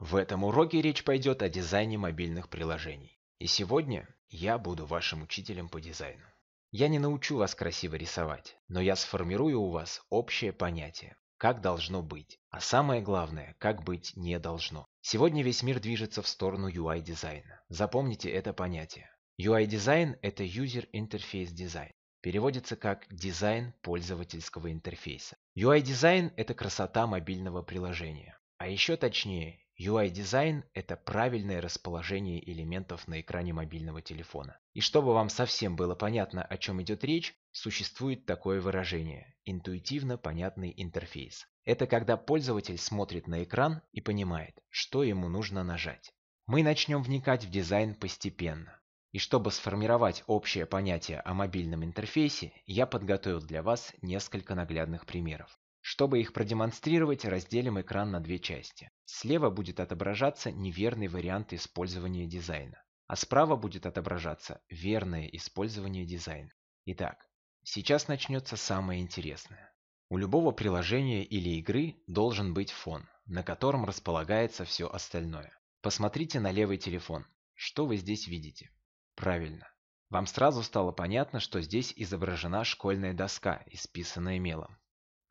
В этом уроке речь пойдет о дизайне мобильных приложений. И сегодня я буду вашим учителем по дизайну. Я не научу вас красиво рисовать, но я сформирую у вас общее понятие, как должно быть, а самое главное, как быть не должно. Сегодня весь мир движется в сторону UI-дизайна. Запомните это понятие. UI-дизайн – это User Interface Design. Переводится как дизайн пользовательского интерфейса. UI-дизайн – это красота мобильного приложения. А еще точнее, UI-дизайн – это правильное расположение элементов на экране мобильного телефона. И чтобы вам совсем было понятно, о чем идет речь, существует такое выражение – интуитивно понятный интерфейс. Это когда пользователь смотрит на экран и понимает, что ему нужно нажать. Мы начнем вникать в дизайн постепенно. И чтобы сформировать общее понятие о мобильном интерфейсе, я подготовил для вас несколько наглядных примеров. Чтобы их продемонстрировать, разделим экран на две части. Слева будет отображаться неверный вариант использования дизайна, а справа будет отображаться верное использование дизайна. Итак, сейчас начнется самое интересное. У любого приложения или игры должен быть фон, на котором располагается все остальное. Посмотрите на левый телефон. Что вы здесь видите? Правильно. Вам сразу стало понятно, что здесь изображена школьная доска, исписанная мелом.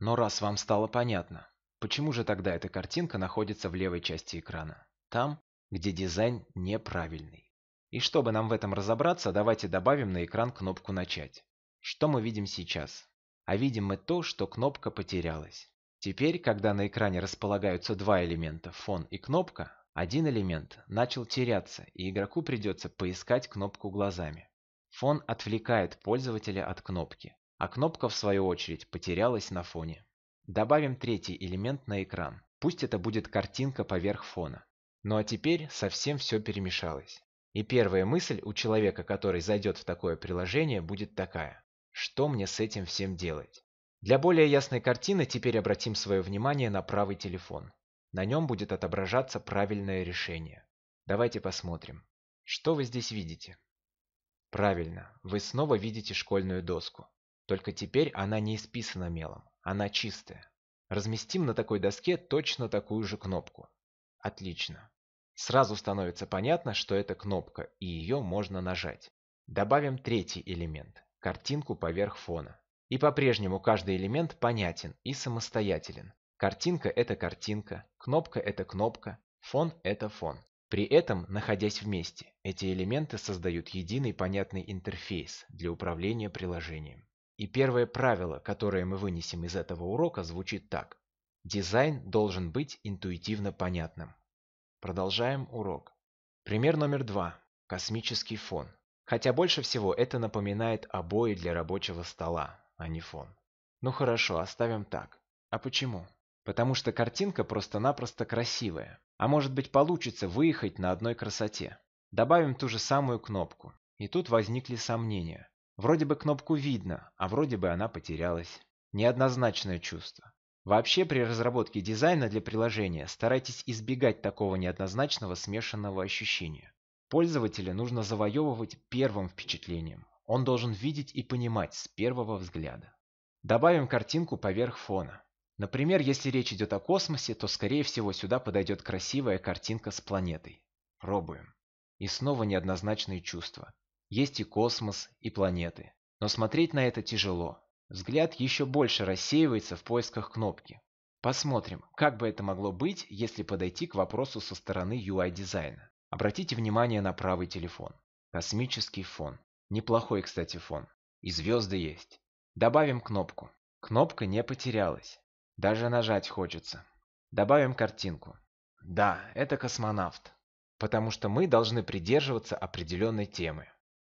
Но раз вам стало понятно, почему же тогда эта картинка находится в левой части экрана? Там, где дизайн неправильный. И чтобы нам в этом разобраться, давайте добавим на экран кнопку «Начать». Что мы видим сейчас? А видим мы то, что кнопка потерялась. Теперь, когда на экране располагаются два элемента – фон и кнопка, один элемент начал теряться, и игроку придется поискать кнопку глазами. Фон отвлекает пользователя от кнопки, а кнопка, в свою очередь, потерялась на фоне. Добавим третий элемент на экран. Пусть это будет картинка поверх фона. Ну а теперь совсем все перемешалось. И первая мысль у человека, который зайдет в такое приложение, будет такая. Что мне с этим всем делать? Для более ясной картины теперь обратим свое внимание на правый телефон. На нем будет отображаться правильное решение. Давайте посмотрим. Что вы здесь видите? Правильно, вы снова видите школьную доску. Только теперь она не исписана мелом, она чистая. Разместим на такой доске точно такую же кнопку. Отлично. Сразу становится понятно, что это кнопка, и ее можно нажать. Добавим третий элемент – картинку поверх фона. И по-прежнему каждый элемент понятен и самостоятелен. Картинка – это картинка, кнопка – это кнопка, фон – это фон. При этом, находясь вместе, эти элементы создают единый понятный интерфейс для управления приложением. И первое правило, которое мы вынесем из этого урока, звучит так. Дизайн должен быть интуитивно понятным. Продолжаем урок. Пример номер два. Космический фон. Хотя больше всего это напоминает обои для рабочего стола, а не фон. Ну хорошо, оставим так. А почему? Потому что картинка просто-напросто красивая. А может быть получится выехать на одной красоте. Добавим ту же самую кнопку. И тут возникли сомнения. Вроде бы кнопку видно, а вроде бы она потерялась. Неоднозначное чувство. Вообще при разработке дизайна для приложения старайтесь избегать такого неоднозначного смешанного ощущения. Пользователя нужно завоевывать первым впечатлением. Он должен видеть и понимать с первого взгляда. Добавим картинку поверх фона. Например, если речь идет о космосе, то скорее всего сюда подойдет красивая картинка с планетой. Пробуем. И снова неоднозначные чувства. Есть и космос, и планеты. Но смотреть на это тяжело. Взгляд еще больше рассеивается в поисках кнопки. Посмотрим, как бы это могло быть, если подойти к вопросу со стороны UI-дизайна. Обратите внимание на правый телефон. Космический фон. Неплохой, кстати, фон. И звезды есть. Добавим кнопку. Кнопка не потерялась. Даже нажать хочется. Добавим картинку. Да, это космонавт. Потому что мы должны придерживаться определенной темы.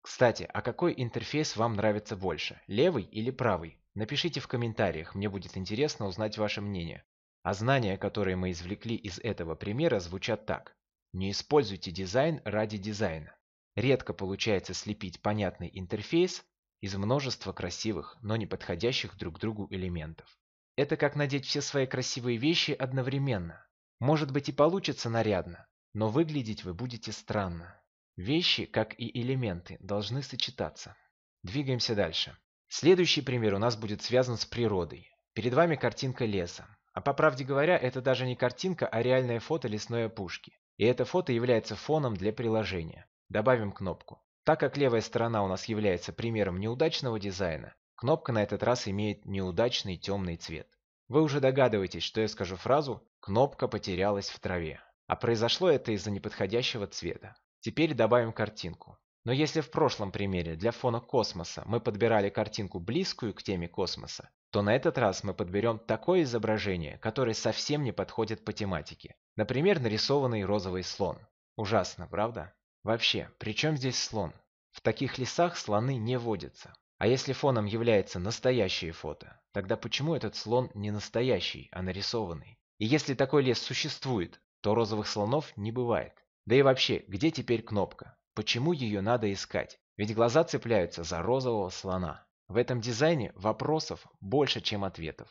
Кстати, а какой интерфейс вам нравится больше, левый или правый? Напишите в комментариях, мне будет интересно узнать ваше мнение. А знания, которые мы извлекли из этого примера, звучат так. Не используйте дизайн ради дизайна. Редко получается слепить понятный интерфейс из множества красивых, но не подходящих друг другу элементов. Это как надеть все свои красивые вещи одновременно. Может быть и получится нарядно, но выглядеть вы будете странно. Вещи, как и элементы, должны сочетаться. Двигаемся дальше. Следующий пример у нас будет связан с природой. Перед вами картинка леса. А по правде говоря, это даже не картинка, а реальное фото лесной опушки. И это фото является фоном для приложения. Добавим кнопку. Так как левая сторона у нас является примером неудачного дизайна, кнопка на этот раз имеет неудачный темный цвет. Вы уже догадываетесь, что я скажу фразу «кнопка потерялась в траве». А произошло это из-за неподходящего цвета. Теперь добавим картинку. Но если в прошлом примере для фона космоса мы подбирали картинку близкую к теме космоса, то на этот раз мы подберем такое изображение, которое совсем не подходит по тематике. Например, нарисованный розовый слон. Ужасно, правда? Вообще, при чем здесь слон? В таких лесах слоны не водятся. А если фоном является настоящее фото, тогда почему этот слон не настоящий, а нарисованный? И если такой лес существует, то розовых слонов не бывает. Да и вообще, где теперь кнопка? Почему ее надо искать? Ведь глаза цепляются за розового слона. В этом дизайне вопросов больше, чем ответов.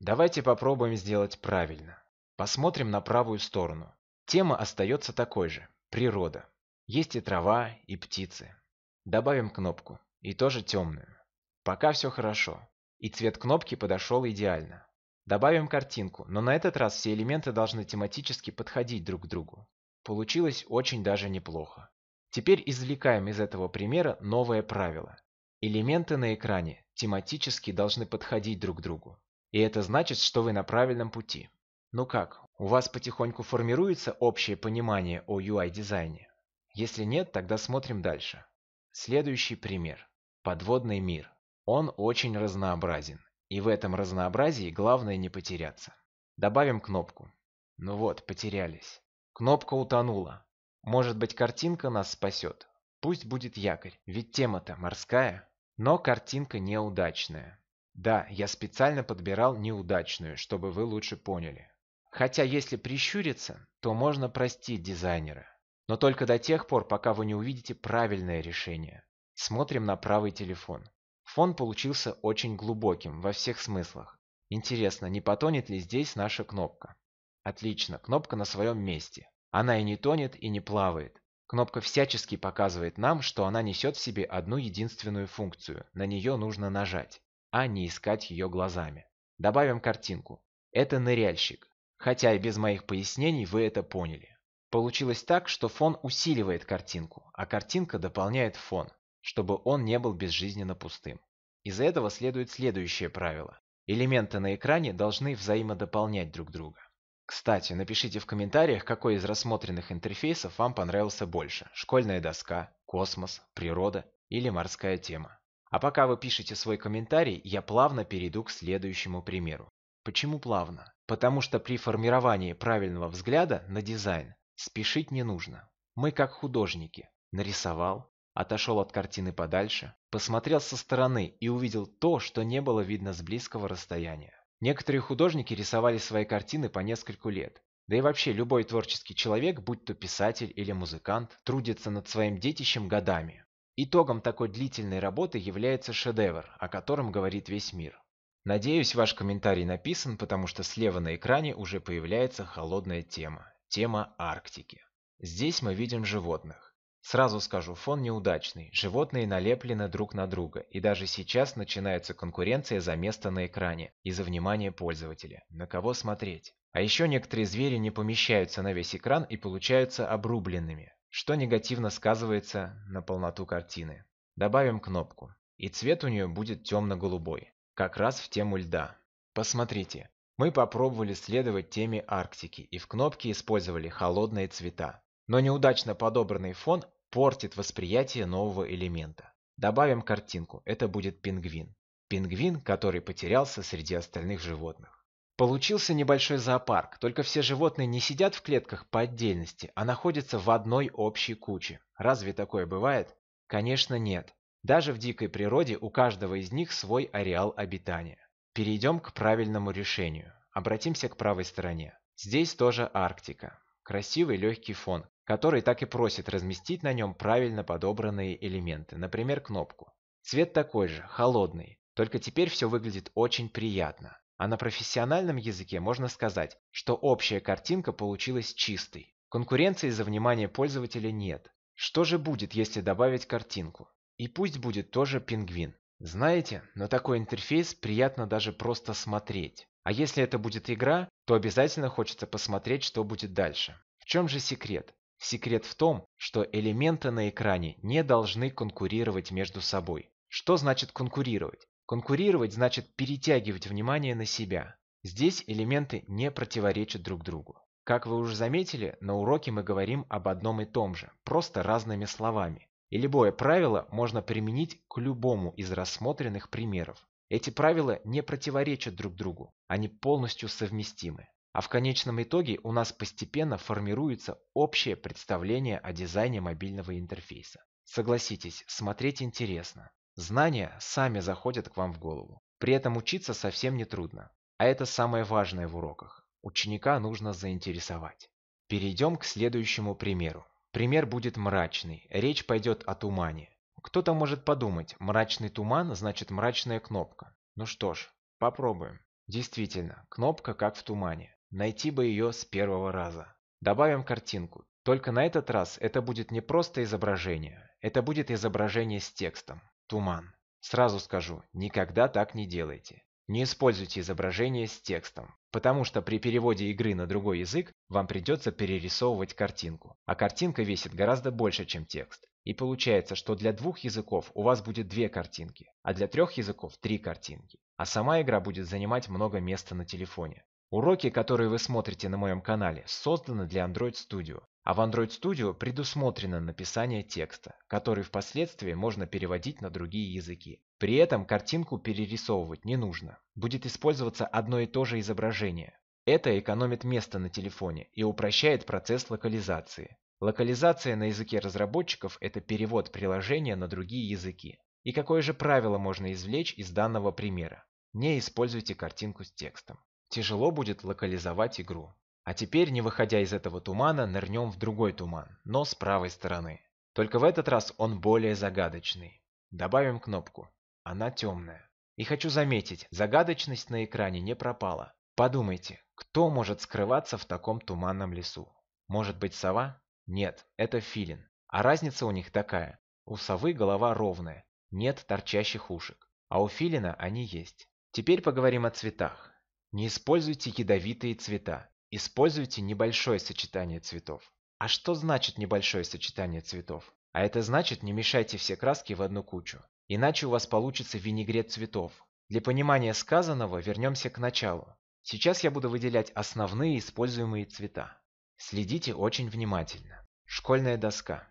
Давайте попробуем сделать правильно. Посмотрим на правую сторону. Тема остается такой же – природа. Есть и трава, и птицы. Добавим кнопку, и тоже темную. Пока все хорошо, и цвет кнопки подошел идеально. Добавим картинку, но на этот раз все элементы должны тематически подходить друг к другу. Получилось очень даже неплохо. Теперь извлекаем из этого примера новое правило. Элементы на экране тематически должны подходить друг к другу. И это значит, что вы на правильном пути. Ну как, у вас потихоньку формируется общее понимание о UI-дизайне? Если нет, тогда смотрим дальше. Следующий пример. Подводный мир. Он очень разнообразен. И в этом разнообразии главное не потеряться. Добавим кнопку. Ну вот, потерялись. Кнопка утонула. Может быть, картинка нас спасет. Пусть будет якорь, ведь тема-то морская. Но картинка неудачная. Да, я специально подбирал неудачную, чтобы вы лучше поняли. Хотя если прищуриться, то можно простить дизайнера. Но только до тех пор, пока вы не увидите правильное решение. Смотрим на правый телефон. Фон получился очень глубоким во всех смыслах. Интересно, не потонет ли здесь наша кнопка? Отлично, кнопка на своем месте. Она и не тонет, и не плавает. Кнопка всячески показывает нам, что она несет в себе одну единственную функцию. На нее нужно нажать, а не искать ее глазами. Добавим картинку. Это ныряльщик. Хотя и без моих пояснений вы это поняли. Получилось так, что фон усиливает картинку, а картинка дополняет фон, чтобы он не был безжизненно пустым. Из этого следует следующее правило. Элементы на экране должны взаимодополнять друг друга. Кстати, напишите в комментариях, какой из рассмотренных интерфейсов вам понравился больше – школьная доска, космос, природа или морская тема. А пока вы пишете свой комментарий, я плавно перейду к следующему примеру. Почему плавно? Потому что при формировании правильного взгляда на дизайн спешить не нужно. Мы как художники. Нарисовал, отошел от картины подальше, посмотрел со стороны и увидел то, что не было видно с близкого расстояния. Некоторые художники рисовали свои картины по нескольку лет. Да и вообще любой творческий человек, будь то писатель или музыкант, трудится над своим детищем годами. Итогом такой длительной работы является шедевр, о котором говорит весь мир. Надеюсь, ваш комментарий написан, потому что слева на экране уже появляется холодная тема. Тема Арктики. Здесь мы видим животных. Сразу скажу, фон неудачный. Животные налеплены друг на друга, и даже сейчас начинается конкуренция за место на экране и за внимание пользователя. На кого смотреть? А еще некоторые звери не помещаются на весь экран и получаются обрубленными, что негативно сказывается на полноту картины. Добавим кнопку. И цвет у нее будет темно-голубой, как раз в тему льда. Посмотрите, мы попробовали следовать теме Арктики и в кнопке использовали холодные цвета. Но неудачно подобранный фон портит восприятие нового элемента. Добавим картинку, это будет пингвин. Пингвин, который потерялся среди остальных животных. Получился небольшой зоопарк, только все животные не сидят в клетках по отдельности, а находятся в одной общей куче. Разве такое бывает? Конечно нет. Даже в дикой природе у каждого из них свой ареал обитания. Перейдем к правильному решению. Обратимся к правой стороне. Здесь тоже Арктика. Красивый легкий фон, который так и просит разместить на нем правильно подобранные элементы, например, кнопку. Цвет такой же, холодный, только теперь все выглядит очень приятно. А на профессиональном языке можно сказать, что общая картинка получилась чистой. Конкуренции за внимание пользователя нет. Что же будет, если добавить картинку? И пусть будет тоже пингвин. Знаете, на такой интерфейс приятно даже просто смотреть. А если это будет игра, то обязательно хочется посмотреть, что будет дальше. В чем же секрет? Секрет в том, что элементы на экране не должны конкурировать между собой. Что значит конкурировать? Конкурировать значит перетягивать внимание на себя. Здесь элементы не противоречат друг другу. Как вы уже заметили, на уроке мы говорим об одном и том же, просто разными словами. И любое правило можно применить к любому из рассмотренных примеров. Эти правила не противоречат друг другу, они полностью совместимы. А в конечном итоге у нас постепенно формируется общее представление о дизайне мобильного интерфейса. Согласитесь, смотреть интересно. Знания сами заходят к вам в голову. При этом учиться совсем не трудно. А это самое важное в уроках. Ученика нужно заинтересовать. Перейдем к следующему примеру. Пример будет мрачный. Речь пойдет о тумане. Кто-то может подумать, мрачный туман значит мрачная кнопка. Ну что ж, попробуем. Действительно, кнопка как в тумане. Найти бы ее с первого раза. Добавим картинку. Только на этот раз это будет не просто изображение. Это будет изображение с текстом. Туман. Сразу скажу, никогда так не делайте. Не используйте изображение с текстом, потому что при переводе игры на другой язык вам придется перерисовывать картинку, а картинка весит гораздо больше, чем текст. И получается, что для двух языков у вас будет две картинки, а для трех языков три картинки. А сама игра будет занимать много места на телефоне. Уроки, которые вы смотрите на моем канале, созданы для Android Studio, а в Android Studio предусмотрено написание текста, который впоследствии можно переводить на другие языки. При этом картинку перерисовывать не нужно. Будет использоваться одно и то же изображение. Это экономит место на телефоне и упрощает процесс локализации. Локализация на языке разработчиков – это перевод приложения на другие языки. И какое же правило можно извлечь из данного примера? Не используйте картинку с текстом тяжело будет локализовать игру. А теперь, не выходя из этого тумана, нырнем в другой туман, но с правой стороны. Только в этот раз он более загадочный. Добавим кнопку. Она темная. И хочу заметить, загадочность на экране не пропала. Подумайте, кто может скрываться в таком туманном лесу? Может быть сова? Нет, это филин. А разница у них такая. У совы голова ровная, нет торчащих ушек. А у филина они есть. Теперь поговорим о цветах. Не используйте ядовитые цвета. Используйте небольшое сочетание цветов. А что значит небольшое сочетание цветов? А это значит не мешайте все краски в одну кучу. Иначе у вас получится винегрет цветов. Для понимания сказанного вернемся к началу. Сейчас я буду выделять основные используемые цвета. Следите очень внимательно. Школьная доска.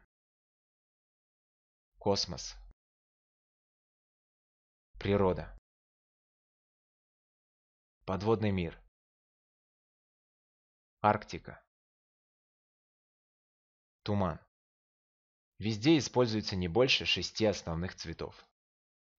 Космос. Природа. Подводный мир. Арктика. Туман. Везде используется не больше шести основных цветов.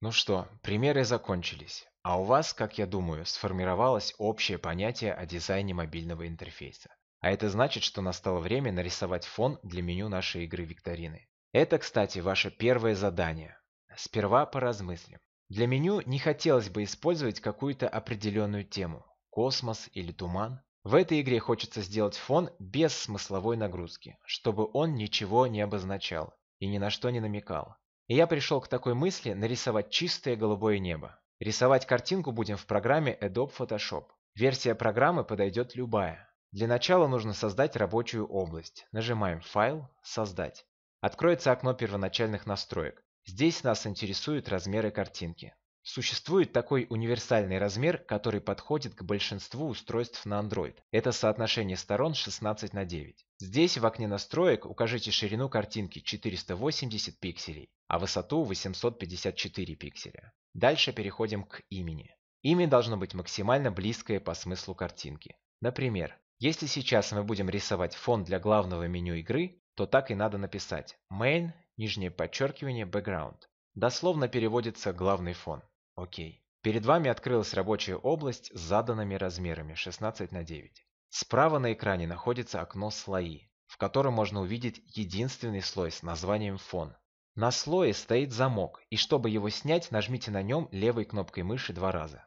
Ну что, примеры закончились. А у вас, как я думаю, сформировалось общее понятие о дизайне мобильного интерфейса. А это значит, что настало время нарисовать фон для меню нашей игры викторины. Это, кстати, ваше первое задание. Сперва поразмыслим, для меню не хотелось бы использовать какую-то определенную тему – космос или туман. В этой игре хочется сделать фон без смысловой нагрузки, чтобы он ничего не обозначал и ни на что не намекал. И я пришел к такой мысли нарисовать чистое голубое небо. Рисовать картинку будем в программе Adobe Photoshop. Версия программы подойдет любая. Для начала нужно создать рабочую область. Нажимаем «Файл», «Создать». Откроется окно первоначальных настроек. Здесь нас интересуют размеры картинки. Существует такой универсальный размер, который подходит к большинству устройств на Android. Это соотношение сторон 16 на 9. Здесь в окне настроек укажите ширину картинки 480 пикселей, а высоту 854 пикселя. Дальше переходим к имени. Имя должно быть максимально близкое по смыслу картинки. Например, если сейчас мы будем рисовать фон для главного меню игры, то так и надо написать main нижнее подчеркивание background. Дословно переводится главный фон. Окей. Перед вами открылась рабочая область с заданными размерами 16 на 9. Справа на экране находится окно «Слои», в котором можно увидеть единственный слой с названием «Фон». На слое стоит замок, и чтобы его снять, нажмите на нем левой кнопкой мыши два раза.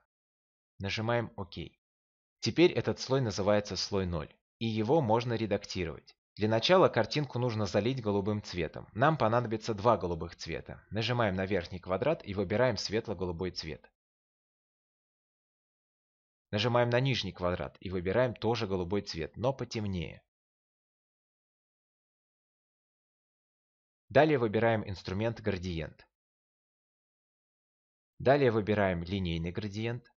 Нажимаем «Ок». Теперь этот слой называется слой 0, и его можно редактировать. Для начала картинку нужно залить голубым цветом. Нам понадобится два голубых цвета. Нажимаем на верхний квадрат и выбираем светло-голубой цвет. Нажимаем на нижний квадрат и выбираем тоже голубой цвет, но потемнее. Далее выбираем инструмент «Градиент». Далее выбираем линейный градиент.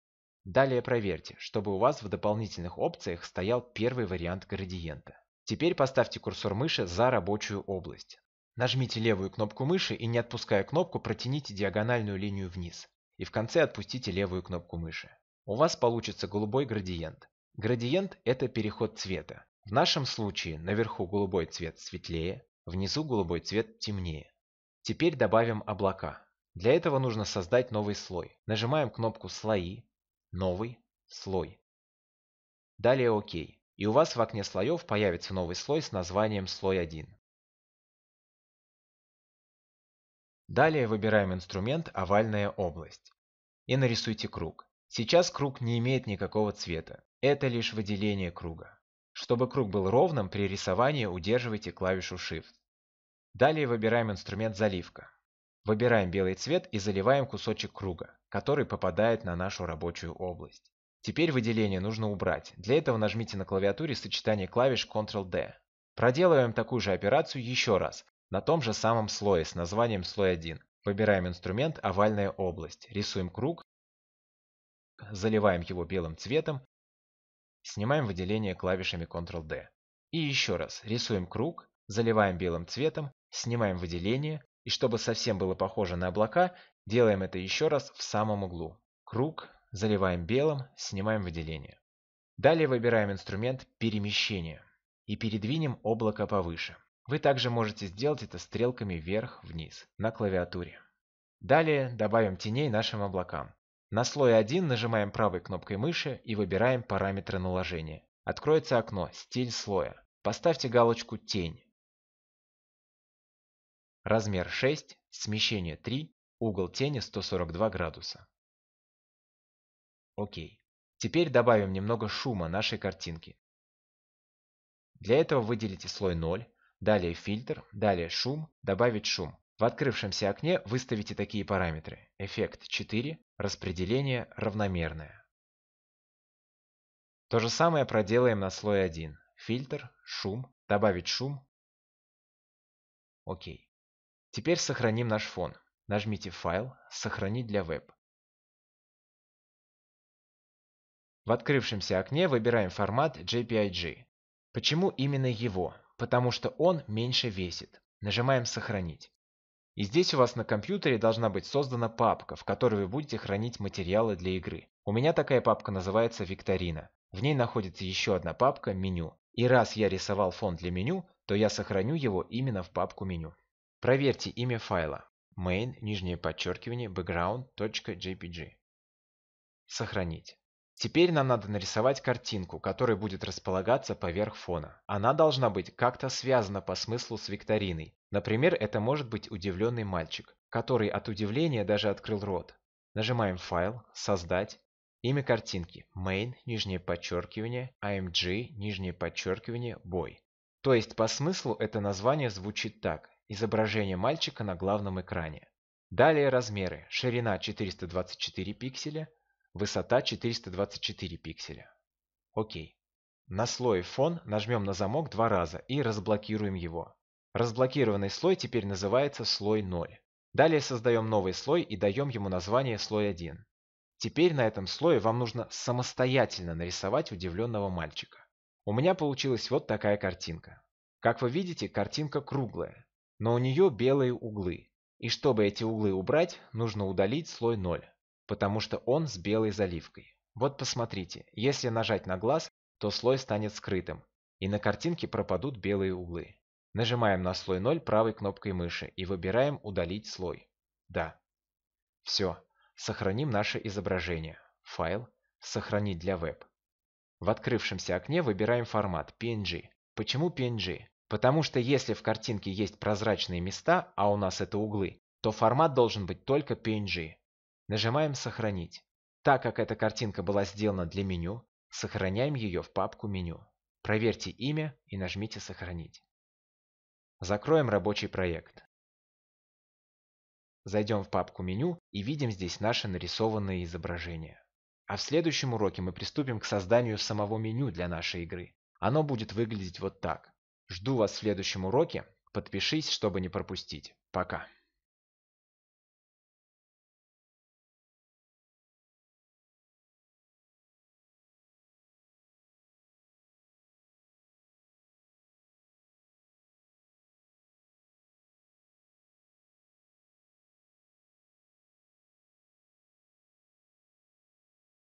Далее проверьте, чтобы у вас в дополнительных опциях стоял первый вариант градиента. Теперь поставьте курсор мыши за рабочую область. Нажмите левую кнопку мыши и не отпуская кнопку, протяните диагональную линию вниз. И в конце отпустите левую кнопку мыши. У вас получится голубой градиент. Градиент – это переход цвета. В нашем случае наверху голубой цвет светлее, внизу голубой цвет темнее. Теперь добавим облака. Для этого нужно создать новый слой. Нажимаем кнопку «Слои», «Новый», «Слой». Далее «Ок» и у вас в окне слоев появится новый слой с названием «Слой 1». Далее выбираем инструмент «Овальная область» и нарисуйте круг. Сейчас круг не имеет никакого цвета, это лишь выделение круга. Чтобы круг был ровным, при рисовании удерживайте клавишу Shift. Далее выбираем инструмент «Заливка». Выбираем белый цвет и заливаем кусочек круга, который попадает на нашу рабочую область. Теперь выделение нужно убрать. Для этого нажмите на клавиатуре сочетание клавиш Ctrl-D. Проделываем такую же операцию еще раз, на том же самом слое с названием слой 1. Выбираем инструмент «Овальная область», рисуем круг, заливаем его белым цветом, снимаем выделение клавишами Ctrl-D. И еще раз, рисуем круг, заливаем белым цветом, снимаем выделение, и чтобы совсем было похоже на облака, делаем это еще раз в самом углу. Круг, Заливаем белым, снимаем выделение. Далее выбираем инструмент перемещения и передвинем облако повыше. Вы также можете сделать это стрелками вверх-вниз на клавиатуре. Далее добавим теней нашим облакам. На слой 1 нажимаем правой кнопкой мыши и выбираем параметры наложения. Откроется окно «Стиль слоя». Поставьте галочку «Тень». Размер 6, смещение 3, угол тени 142 градуса. Окей. Теперь добавим немного шума нашей картинки. Для этого выделите слой 0, далее фильтр, далее шум, добавить шум. В открывшемся окне выставите такие параметры. Эффект 4, распределение равномерное. То же самое проделаем на слой 1. Фильтр, шум, добавить шум. Окей. Теперь сохраним наш фон. Нажмите «Файл», «Сохранить для веб». В открывшемся окне выбираем формат JPG. Почему именно его? Потому что он меньше весит. Нажимаем «Сохранить». И здесь у вас на компьютере должна быть создана папка, в которой вы будете хранить материалы для игры. У меня такая папка называется «Викторина». В ней находится еще одна папка «Меню». И раз я рисовал фон для меню, то я сохраню его именно в папку «Меню». Проверьте имя файла main, нижнее подчеркивание, background.jpg. Сохранить. Теперь нам надо нарисовать картинку, которая будет располагаться поверх фона. Она должна быть как-то связана по смыслу с викториной. Например, это может быть удивленный мальчик, который от удивления даже открыл рот. Нажимаем «Файл», «Создать», имя картинки, «Main», нижнее подчеркивание, .img нижнее подчеркивание, Boy. То есть по смыслу это название звучит так – изображение мальчика на главном экране. Далее размеры. Ширина 424 пикселя, Высота 424 пикселя. Окей. На слой фон нажмем на замок два раза и разблокируем его. Разблокированный слой теперь называется слой 0. Далее создаем новый слой и даем ему название слой 1. Теперь на этом слое вам нужно самостоятельно нарисовать удивленного мальчика. У меня получилась вот такая картинка. Как вы видите, картинка круглая, но у нее белые углы. И чтобы эти углы убрать, нужно удалить слой 0 потому что он с белой заливкой. Вот посмотрите, если нажать на глаз, то слой станет скрытым, и на картинке пропадут белые углы. Нажимаем на слой 0 правой кнопкой мыши и выбираем «Удалить слой». Да. Все. Сохраним наше изображение. Файл. Сохранить для веб. В открывшемся окне выбираем формат PNG. Почему PNG? Потому что если в картинке есть прозрачные места, а у нас это углы, то формат должен быть только PNG. Нажимаем «Сохранить». Так как эта картинка была сделана для меню, сохраняем ее в папку «Меню». Проверьте имя и нажмите «Сохранить». Закроем рабочий проект. Зайдем в папку «Меню» и видим здесь наше нарисованное изображение. А в следующем уроке мы приступим к созданию самого меню для нашей игры. Оно будет выглядеть вот так. Жду вас в следующем уроке. Подпишись, чтобы не пропустить. Пока.